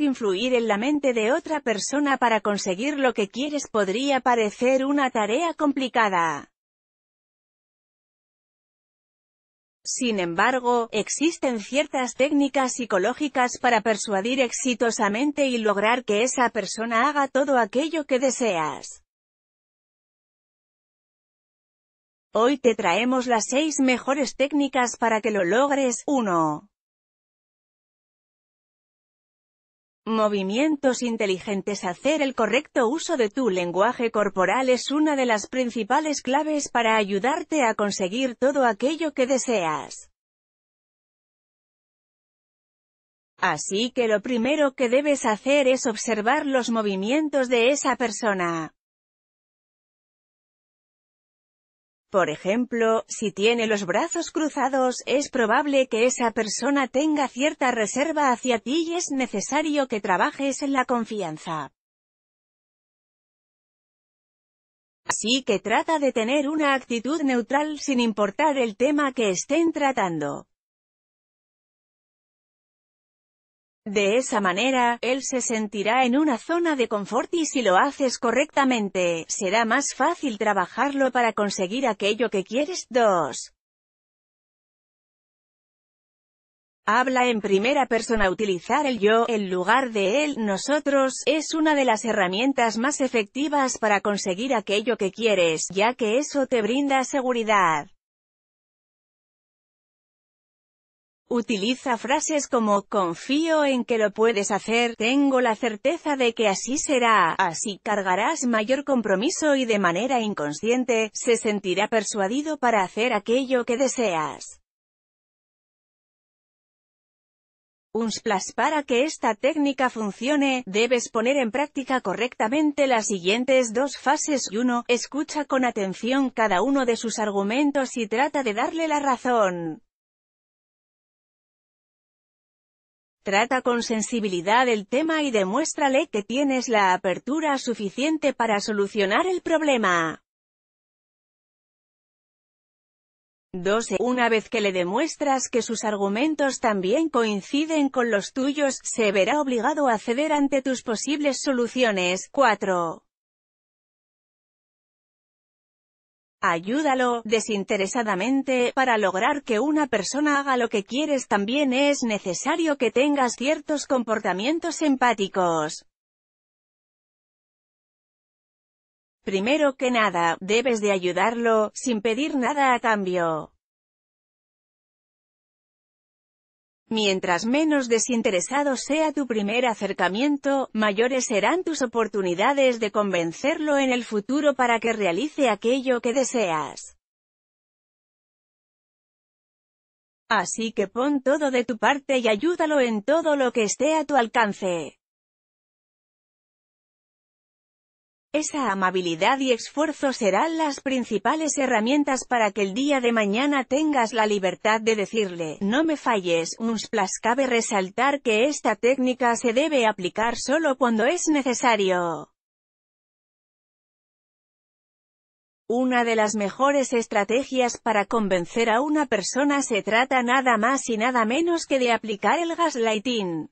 influir en la mente de otra persona para conseguir lo que quieres podría parecer una tarea complicada. Sin embargo, existen ciertas técnicas psicológicas para persuadir exitosamente y lograr que esa persona haga todo aquello que deseas. Hoy te traemos las seis mejores técnicas para que lo logres. 1. Movimientos inteligentes Hacer el correcto uso de tu lenguaje corporal es una de las principales claves para ayudarte a conseguir todo aquello que deseas. Así que lo primero que debes hacer es observar los movimientos de esa persona. Por ejemplo, si tiene los brazos cruzados, es probable que esa persona tenga cierta reserva hacia ti y es necesario que trabajes en la confianza. Así que trata de tener una actitud neutral sin importar el tema que estén tratando. De esa manera, él se sentirá en una zona de confort y si lo haces correctamente, será más fácil trabajarlo para conseguir aquello que quieres. 2. Habla en primera persona Utilizar el yo, en lugar de él, nosotros, es una de las herramientas más efectivas para conseguir aquello que quieres, ya que eso te brinda seguridad. Utiliza frases como, confío en que lo puedes hacer, tengo la certeza de que así será, así cargarás mayor compromiso y de manera inconsciente, se sentirá persuadido para hacer aquello que deseas. Un splash Para que esta técnica funcione, debes poner en práctica correctamente las siguientes dos fases. y uno, Escucha con atención cada uno de sus argumentos y trata de darle la razón. Trata con sensibilidad el tema y demuéstrale que tienes la apertura suficiente para solucionar el problema. 12. Una vez que le demuestras que sus argumentos también coinciden con los tuyos, se verá obligado a ceder ante tus posibles soluciones. 4. Ayúdalo, desinteresadamente, para lograr que una persona haga lo que quieres también es necesario que tengas ciertos comportamientos empáticos. Primero que nada, debes de ayudarlo, sin pedir nada a cambio. Mientras menos desinteresado sea tu primer acercamiento, mayores serán tus oportunidades de convencerlo en el futuro para que realice aquello que deseas. Así que pon todo de tu parte y ayúdalo en todo lo que esté a tu alcance. Esa amabilidad y esfuerzo serán las principales herramientas para que el día de mañana tengas la libertad de decirle, no me falles, unsplash. Cabe resaltar que esta técnica se debe aplicar solo cuando es necesario. Una de las mejores estrategias para convencer a una persona se trata nada más y nada menos que de aplicar el gaslighting.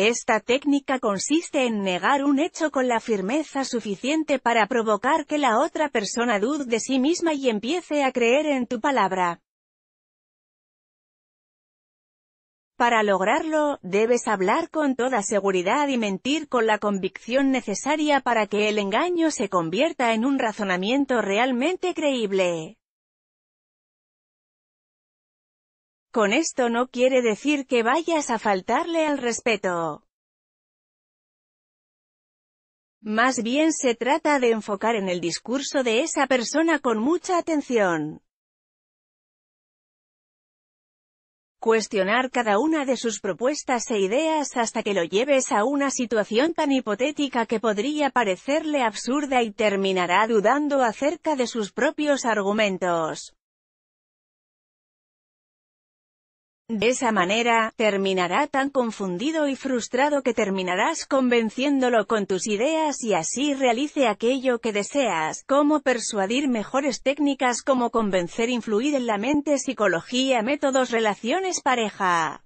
Esta técnica consiste en negar un hecho con la firmeza suficiente para provocar que la otra persona dude de sí misma y empiece a creer en tu palabra. Para lograrlo, debes hablar con toda seguridad y mentir con la convicción necesaria para que el engaño se convierta en un razonamiento realmente creíble. Con esto no quiere decir que vayas a faltarle al respeto. Más bien se trata de enfocar en el discurso de esa persona con mucha atención. Cuestionar cada una de sus propuestas e ideas hasta que lo lleves a una situación tan hipotética que podría parecerle absurda y terminará dudando acerca de sus propios argumentos. De esa manera, terminará tan confundido y frustrado que terminarás convenciéndolo con tus ideas y así realice aquello que deseas, como persuadir mejores técnicas como convencer influir en la mente psicología métodos relaciones pareja.